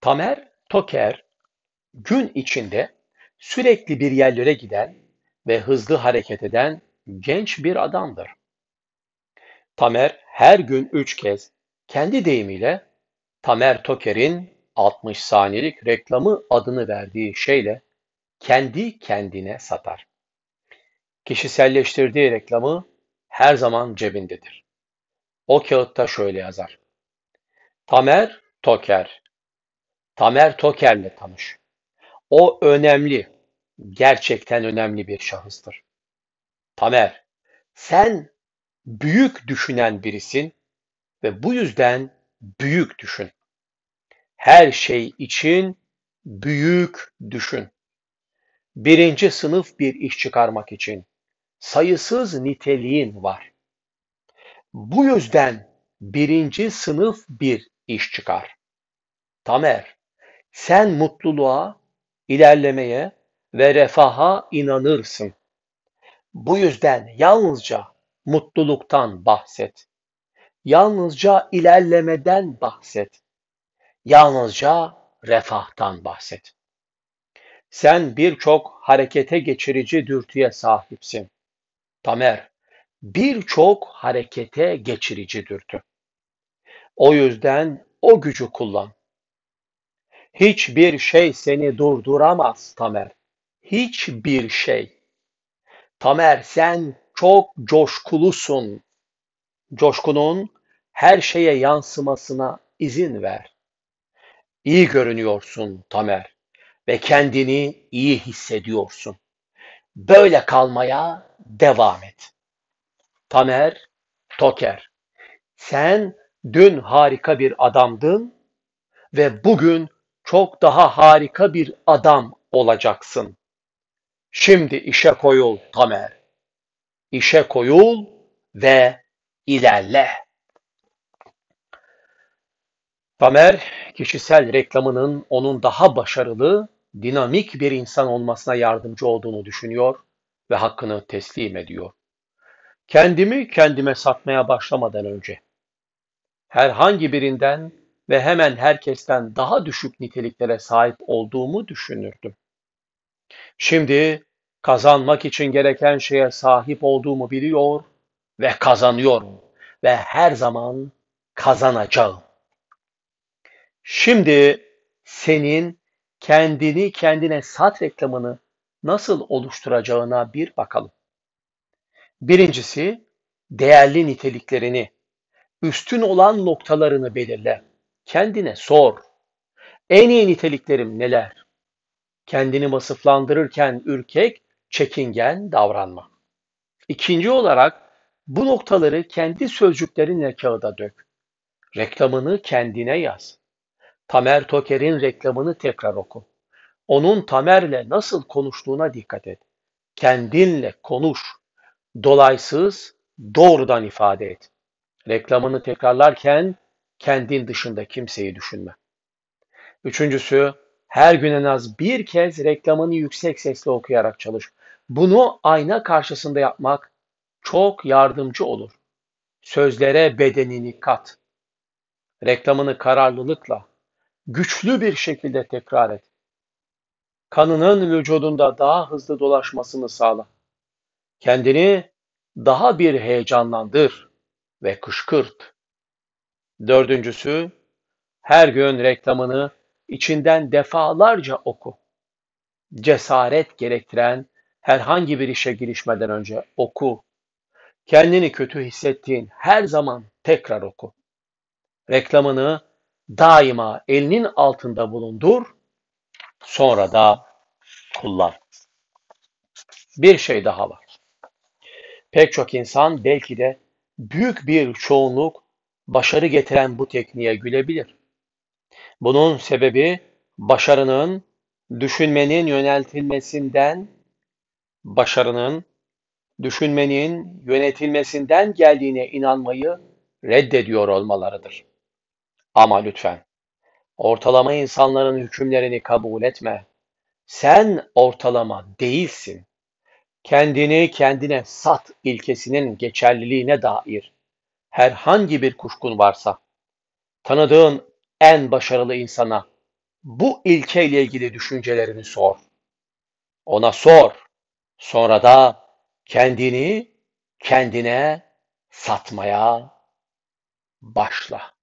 Tamer Toker gün içinde sürekli bir yerlere giden ve hızlı hareket eden genç bir adamdır. Tamer her gün üç kez kendi deyimiyle Tamer Toker'in 60 saniyelik reklamı adını verdiği şeyle kendi kendine satar. Kişiselleştirdiği reklamı her zaman cebindedir. O kağıtta şöyle yazar. Tamer Toker Tamer Toker'le tanış. O önemli, gerçekten önemli bir şahıstır. Tamer, sen büyük düşünen birisin ve bu yüzden büyük düşün. Her şey için büyük düşün. Birinci sınıf bir iş çıkarmak için sayısız niteliğin var. Bu yüzden birinci sınıf bir iş çıkar. Tamer, sen mutluluğa, ilerlemeye ve refaha inanırsın. Bu yüzden yalnızca mutluluktan bahset. Yalnızca ilerlemeden bahset. Yalnızca refahtan bahset. Sen birçok harekete geçirici dürtüye sahipsin. Tamer, birçok harekete geçirici dürtü. O yüzden o gücü kullan. Hiçbir şey seni durduramaz Tamer. Hiçbir şey. Tamer sen çok coşkulusun. Coşkunun her şeye yansımasına izin ver. İyi görünüyorsun Tamer ve kendini iyi hissediyorsun. Böyle kalmaya devam et. Tamer Toker, sen dün harika bir adamdın ve bugün çok daha harika bir adam olacaksın. Şimdi işe koyul Tamer. İşe koyul ve ilerle. Tamer, kişisel reklamının onun daha başarılı, dinamik bir insan olmasına yardımcı olduğunu düşünüyor ve hakkını teslim ediyor. Kendimi kendime satmaya başlamadan önce herhangi birinden ve hemen herkesten daha düşük niteliklere sahip olduğumu düşünürdüm. Şimdi kazanmak için gereken şeye sahip olduğumu biliyor ve kazanıyorum ve her zaman kazanacağım. Şimdi senin kendini kendine sat reklamını nasıl oluşturacağına bir bakalım. Birincisi değerli niteliklerini, üstün olan noktalarını belirle kendine sor. En iyi niteliklerim neler? Kendini vasıflandırırken ürkek, çekingen davranma. İkinci olarak bu noktaları kendi sözcüklerinle kağıda dök. Reklamını kendine yaz. Tamer Toker'in reklamını tekrar oku. Onun Tamer'le nasıl konuştuğuna dikkat et. Kendinle konuş. Dolaysız, doğrudan ifade et. Reklamını tekrarlarken kendin dışında kimseyi düşünme. Üçüncüsü, her gün en az bir kez reklamını yüksek sesle okuyarak çalış. Bunu ayna karşısında yapmak çok yardımcı olur. Sözlere bedenini kat. Reklamını kararlılıkla, güçlü bir şekilde tekrar et. Kanının vücudunda daha hızlı dolaşmasını sağla. Kendini daha bir heyecanlandır ve kışkırt. Dördüncüsü, her gün reklamını içinden defalarca oku. Cesaret gerektiren herhangi bir işe girişmeden önce oku. Kendini kötü hissettiğin her zaman tekrar oku. Reklamını daima elinin altında bulundur, sonra da kullan. Bir şey daha var. Pek çok insan belki de büyük bir çoğunluk başarı getiren bu tekniğe gülebilir. Bunun sebebi başarının düşünmenin yöneltilmesinden başarının düşünmenin yönetilmesinden geldiğine inanmayı reddediyor olmalarıdır. Ama lütfen ortalama insanların hükümlerini kabul etme. Sen ortalama değilsin. Kendini kendine sat ilkesinin geçerliliğine dair herhangi bir kuşkun varsa, tanıdığın en başarılı insana bu ilkeyle ilgili düşüncelerini sor. Ona sor. Sonra da kendini kendine satmaya başla.